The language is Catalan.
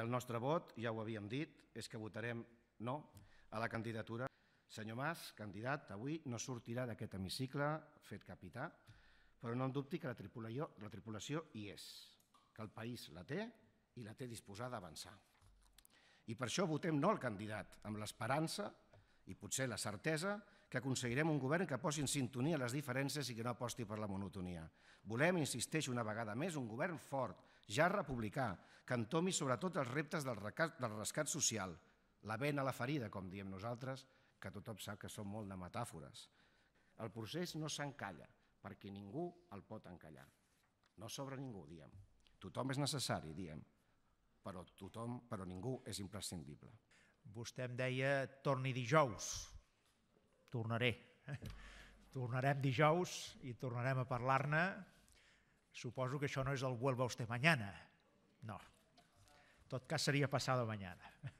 el nostre vot, ja ho havíem dit, és que votarem no a la candidatura. Senyor Mas, candidat, avui no sortirà d'aquest hemicicle fet capità, però no en dubti que la tripulació, la tripulació hi és, que el país la té i la té disposada a avançar. I per això votem no al candidat, amb l'esperança i potser la certesa que aconseguirem un govern que posi en sintonia les diferències i que no aposti per la monotonia. Volem, insisteixo una vegada més, un govern fort, ja republicà, que entomi sobretot els reptes del, recat, del rescat social, la vena a la ferida, com diem nosaltres, que tothom sap que són molt de metàfores. El procés no s'encalla, perquè ningú el pot encallar. No sobra ningú, diem. Tothom és necessari, diem, però, tothom, però ningú és imprescindible. Vostè em deia, torni dijous. Tornaré. Tornarem dijous i tornarem a parlar-ne Suposo que això no és el vuelva usted mañana. No. En tot cas seria passada mañana.